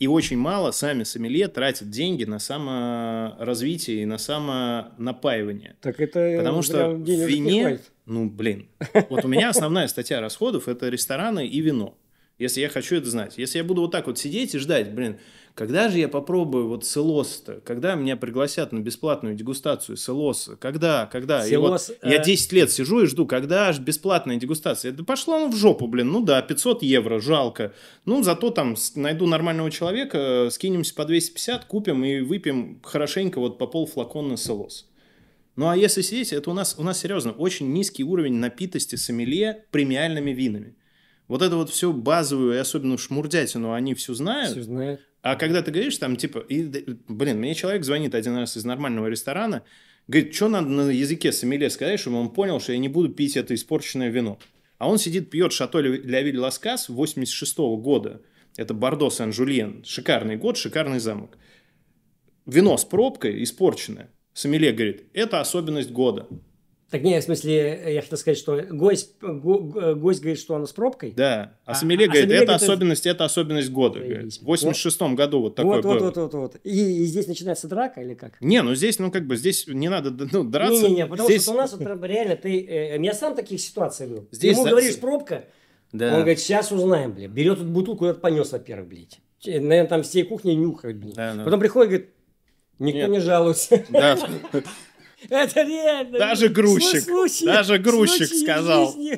B: И очень мало сами сомелье тратят деньги на саморазвитие и на самонапаивание.
C: Так это э, Потому что в вине... Ну, блин.
B: Вот у меня основная статья расходов – это рестораны и вино если я хочу это знать. Если я буду вот так вот сидеть и ждать, блин, когда же я попробую вот селос-то? Когда меня пригласят на бесплатную дегустацию селоса? Когда? Когда? Селос, и вот э... Я 10 лет сижу и жду, когда же бесплатная дегустация? Да пошло он в жопу, блин. Ну да, 500 евро, жалко. Ну, зато там найду нормального человека, э, скинемся по 250, купим и выпьем хорошенько вот по пол флакона селос, Ну а если сидеть, это у нас, у нас серьезно очень низкий уровень напитости сомелье премиальными винами. Вот это вот все базовую и особенно шмурдятину они все знают. Все знают. А когда ты говоришь там, типа, и, блин, мне человек звонит один раз из нормального ресторана, говорит, что надо на языке сомелье сказать, чтобы он понял, что я не буду пить это испорченное вино. А он сидит, пьет шато для Виль Ласкас 86 года. Это Бордо Сен-Жульен. Шикарный год, шикарный замок. Вино с пробкой испорченное. Сомелье говорит, это особенность года.
C: Так не, в смысле, э, я хотел сказать, что гость, го, э, гость говорит, что она с пробкой.
B: Да, а, а сомелье а, говорит, а это говорит, особенность, это особенность года. Говорит. В 86-м вот. году вот такой вот, было. Вот, вот,
C: вот, вот. И, и здесь начинается драка или как?
B: Не, ну здесь, ну как бы, здесь не надо ну, драться. Не-не-не, потому здесь... что у нас вот э,
C: реально ты... Э, я сам таких ситуаций был. Здесь Ему за... говоришь пробка, да. он говорит, сейчас узнаем, блядь. Берет эту бутылку, куда-то понес, во-первых, блядь. Наверное, там всей кухни нюхает, блядь. Да, ну... Потом приходит, говорит, Никто Нет. не жалуется. Да. [LAUGHS] Это реально. Даже грузчик. Случай, даже грузчик сказал. Жизни.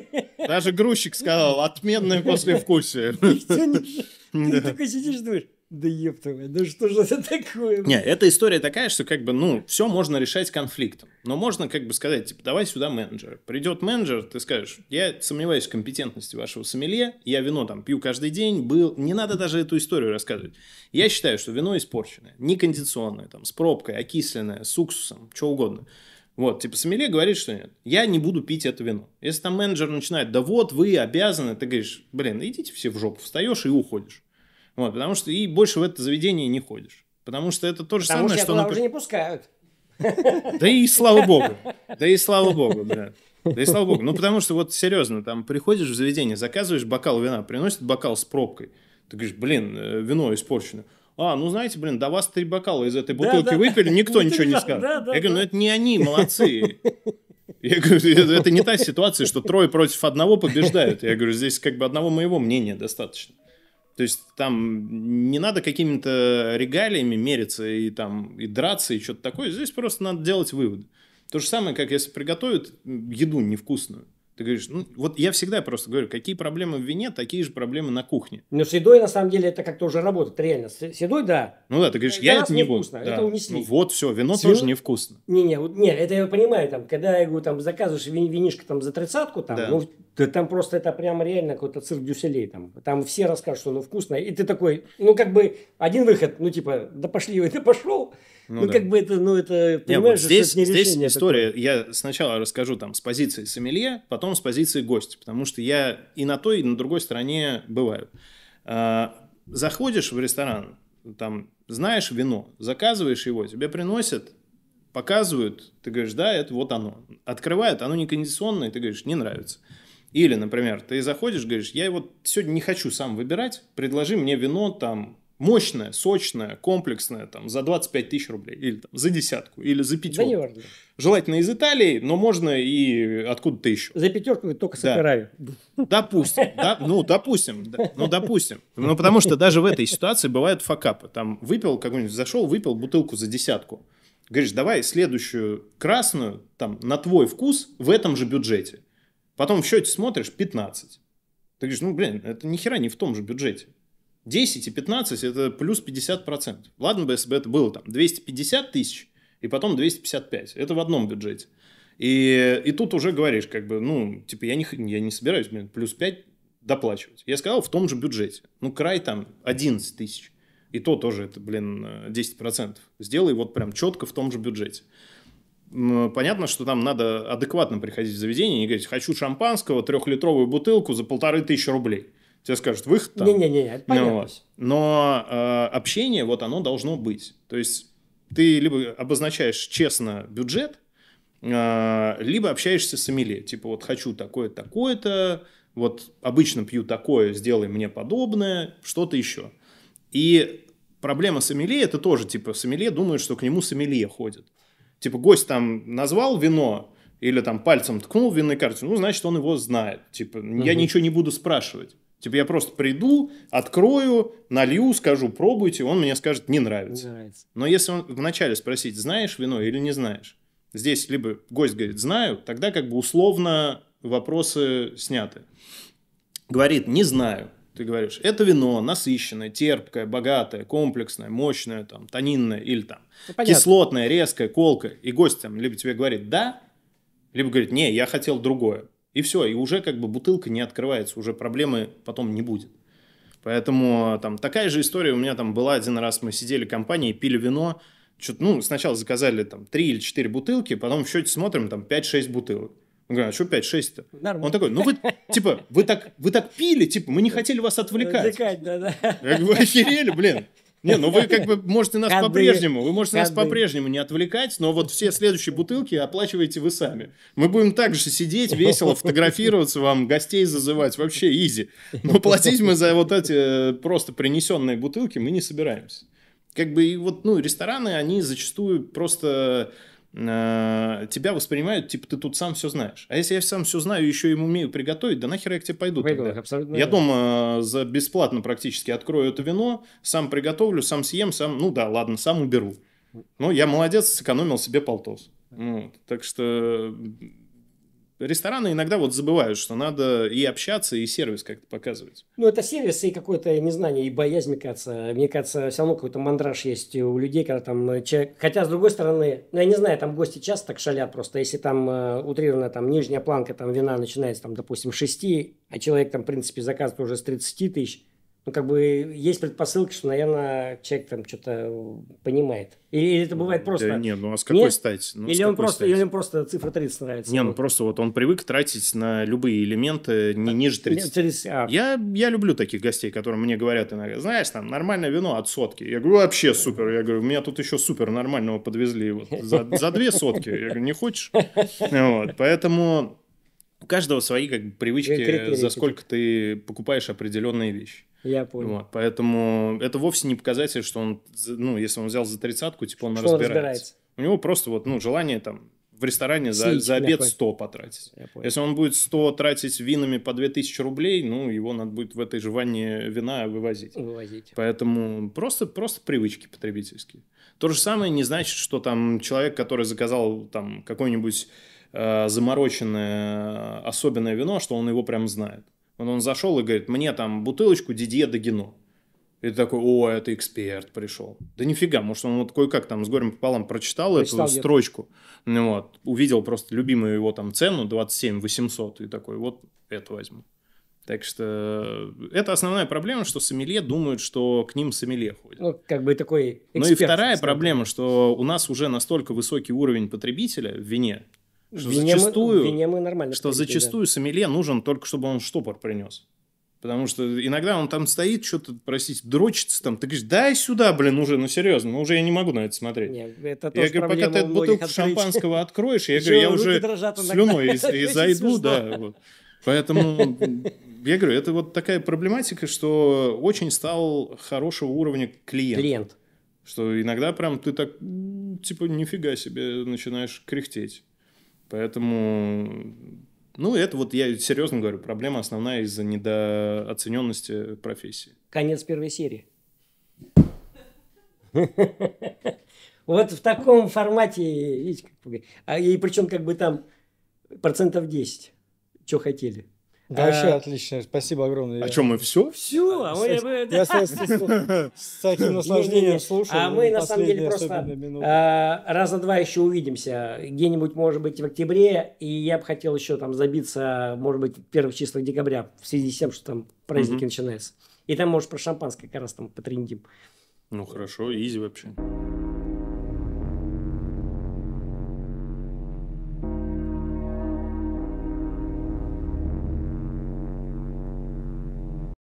C: Даже грузчик
B: сказал, отменное послевкусие.
C: [LAUGHS]
B: [LAUGHS] Ты такой
C: сидишь, думаешь, да ептовая, да что же это такое? Не,
B: эта история такая, что как бы, ну, все можно решать конфликтом. Но можно как бы сказать, типа, давай сюда менеджера. Придет менеджер, ты скажешь, я сомневаюсь в компетентности вашего сомелье, я вино там пью каждый день, был... Не надо даже эту историю рассказывать. Я считаю, что вино испорченное, некондиционное, там, с пробкой, окисленное, с уксусом, что угодно. Вот, типа, сомелье говорит, что нет, я не буду пить это вино. Если там менеджер начинает, да вот, вы обязаны, ты говоришь, блин, идите все в жопу, встаешь и уходишь. Вот, потому что и больше в это заведение не ходишь. Потому что это то же потому самое, что... Потому что уже не
C: пускают. Да и слава богу. Да
B: и слава богу, да. Да и слава богу. Ну, потому что вот серьезно, там приходишь в заведение, заказываешь бокал вина, приносят бокал с пробкой. Ты говоришь, блин, э, вино испорчено. А, ну знаете, блин, до вас три бокала из этой бутылки да, да. выпили, никто ну, ничего не скажет. Да, да, Я говорю, ну это не они, молодцы. Я говорю, это не та ситуация, что трое против одного побеждают. Я говорю, здесь как бы одного моего мнения достаточно. То есть там не надо какими-то регалиями мериться и там и драться и что-то такое. Здесь просто надо делать выводы. То же самое, как если приготовят еду невкусную. Ты говоришь, ну, вот я всегда просто говорю, какие проблемы в вине,
C: такие же проблемы на кухне. Но с едой, на самом деле, это как-то уже работает, реально. С, едой, да.
B: Ну да, ты говоришь, э, я это не буду. Вкусно, да. Это унесли. Ну вот, все, вино с тоже вино... невкусно.
C: Не-не, вот, не, это я понимаю, там, когда я говорю, там, заказываешь вини, винишко там за тридцатку, там, да. ну, ты, там просто это прям реально какой-то цирк дюселей, там, там все расскажут, что ну вкусно, и ты такой, ну, как бы, один выход, ну, типа, да пошли, ты [LAUGHS] пошел, ну, ну да. как бы это, ну это, понимаешь, Нет, вот здесь, это не здесь история.
B: Я сначала расскажу там с позиции сомелье, потом с позиции гостя, потому что я и на той, и на другой стороне бываю. А, заходишь в ресторан, там знаешь вино, заказываешь его, тебе приносят, показывают, ты говоришь, да, это вот оно. Открывают, оно не кондиционное ты говоришь, не нравится. Или, например, ты заходишь, говоришь, я вот сегодня не хочу сам выбирать, предложи мне вино там мощная, сочная, комплексная, там, за 25 тысяч рублей, или там, за десятку, или за пятерку. Да Желательно из Италии, но можно и откуда-то еще. За пятерку только с да. Допустим, да, ну, допустим, да, ну, допустим. Ну, потому что даже в этой ситуации бывают факапы. Там выпил какую нибудь зашел, выпил бутылку за десятку. Говоришь, давай следующую красную, там, на твой вкус, в этом же бюджете. Потом в счете смотришь 15. Ты говоришь, ну, блин, это ни хера не в том же бюджете. 10 и 15 – это плюс 50%. Ладно бы, если бы это было там 250 тысяч и потом 255. Это в одном бюджете. И, и тут уже говоришь, как бы, ну, типа, я не, я не собираюсь блин, плюс 5 доплачивать. Я сказал, в том же бюджете. Ну, край там 11 тысяч. И то тоже это, блин, 10%. Сделай вот прям четко в том же бюджете. Понятно, что там надо адекватно приходить в заведение и говорить, хочу шампанского, трехлитровую бутылку за полторы тысячи рублей тебе скажут выход там.
C: Не-не-не, ну понятно. Но,
B: но э, общение, вот оно должно быть. То есть ты либо обозначаешь честно бюджет, э, либо общаешься с Эмили. Типа вот хочу такое-то, такое-то, вот обычно пью такое, сделай мне подобное, что-то еще. И проблема с Эмили это тоже, типа, сомелье думают, что к нему сомелье ходит. Типа гость там назвал вино, или там пальцем ткнул в винной карте, ну, значит, он его знает. Типа, угу. я ничего не буду спрашивать. Типа я просто приду, открою, налью, скажу, пробуйте, он мне скажет, не нравится. Не нравится. Но если он вначале спросить, знаешь вино или не знаешь, здесь либо гость говорит, знаю, тогда как бы условно вопросы сняты. Говорит, не знаю. Ты говоришь, это вино насыщенное, терпкое, богатое, комплексное, мощное, там, тонинное или там ну, кислотное, резкое, колкое. И гость там либо тебе говорит «да», либо говорит «не, я хотел другое». И все, и уже как бы бутылка не открывается, уже проблемы потом не будет. Поэтому там такая же история у меня там была один раз, мы сидели в компании, пили вино, что ну, сначала заказали там 3 или 4 бутылки, потом в счете смотрим там 5-6 бутылок. Он говорит, а что 5-6-то? Нормально. Он такой, ну вы, типа, вы так, вы так пили, типа, мы не хотели вас отвлекать.
C: Отвлекать, да-да. Я говорю, охерели,
B: блин. Не, ну вы как бы можете нас по-прежнему, вы можете нас по-прежнему не отвлекать, но вот все следующие бутылки оплачиваете вы сами. Мы будем также сидеть, весело фотографироваться вам, гостей зазывать, вообще изи.
A: Но платить мы за
B: вот эти просто принесенные бутылки мы не собираемся. Как бы и вот, ну, рестораны, они зачастую просто Э, тебя воспринимают, типа, ты тут сам все знаешь. А если я сам все знаю, еще и умею приготовить, да нахер я к тебе пойду Выиграл, Абсолютно я дома э, за бесплатно практически открою это вино, сам приготовлю, сам съем, сам, ну да, ладно, сам уберу. Ну, я молодец, сэкономил себе полтос. Вот. Так что рестораны иногда вот забывают, что надо и общаться, и сервис как-то показывать.
C: Ну, это сервис и какое-то незнание, и боязнь, мне кажется. Мне кажется, все равно какой-то мандраж есть у людей, когда там э, человек... Хотя, с другой стороны, ну, я не знаю, там гости часто так шалят просто. Если там э, там нижняя планка там вина начинается, там, допустим, 6, а человек там, в принципе, заказывает уже с 30 тысяч, ну, как бы есть предпосылки, что, наверное, человек там что-то э, понимает. Или, это бывает просто... Да, не,
B: ну а с какой Нет? стати? Ну, а или, он просто, стати? или
C: он просто цифра 30 нравится. Нет, ему. ну
B: просто вот он привык тратить на любые элементы не а, ниже 30. 30 а. я, я люблю таких гостей, которые мне говорят иногда, знаешь, там нормальное вино от сотки. Я говорю, вообще супер. Я говорю, меня тут еще супер нормального подвезли вот, за, за две сотки. Я говорю, не хочешь? Вот, поэтому у каждого свои как бы, привычки, за сколько ты покупаешь определенные вещи.
C: Я понял. Вот,
B: поэтому это вовсе не показатель, что он, ну, если он взял за тридцатку, типа он что разбирается. разбирается. У него просто вот, ну, желание там в ресторане за, Сидеть, за обед 100 потратить. Если он будет 100 тратить винами по 2000 рублей, ну, его надо будет в этой же ванне вина вывозить. Вывозить. Поэтому просто, просто привычки потребительские. То же самое не значит, что там человек, который заказал там какой-нибудь э, замороченное особенное вино, что он его прям знает. Он, он зашел и говорит, мне там бутылочку Дидье Дагино. И ты такой, о, это эксперт пришел. Да нифига, может, он вот кое-как там с горем пополам прочитал, прочитал эту строчку. Ну, вот, увидел просто любимую его там цену, 27 800, и такой, вот это возьму. Так что э, это основная проблема, что сомелье думают, что к ним сомелье
C: ходит. Ну, как бы такой эксперт. Ну и
B: вторая проблема, что у нас уже настолько высокий уровень потребителя в вине, что вине зачастую, мы,
C: нормально что привели, зачастую
B: да. сомелье нужен только, чтобы он штопор принес. Потому что иногда он там стоит, что-то, простите, дрочится там. Ты говоришь, дай сюда, блин, уже, ну серьезно, ну уже я не могу на это смотреть. Нет, это я говорю, пока ты эту бутылку открыть. шампанского откроешь, я говорю, я уже слюной и [LAUGHS] зайду, да. Поэтому я говорю, это вот такая проблематика, что очень стал хорошего уровня клиент. Клиент. Что иногда прям ты так, типа, нифига себе начинаешь кряхтеть. Поэтому, ну, это вот я серьезно говорю, проблема основная из-за
C: недооцененности профессии. Конец первой серии. [LAUGHS] Вот в таком формате, видите, как... А, и причем как бы там процентов 10, что хотели. Вообще э, отлично, спасибо огромное. А что, мы все? Все, а мы... Я с таким [LAUGHS] наслаждением слушал. А мы, на самом деле, просто э, раза два еще увидимся. Где-нибудь, может быть, в октябре. И я бы хотел еще там забиться, может быть, в первых числах декабря, в связи с тем, что там праздники начинаются. И там, может, про шампанское как раз там потрендим.
B: Ну, хорошо, изи вообще.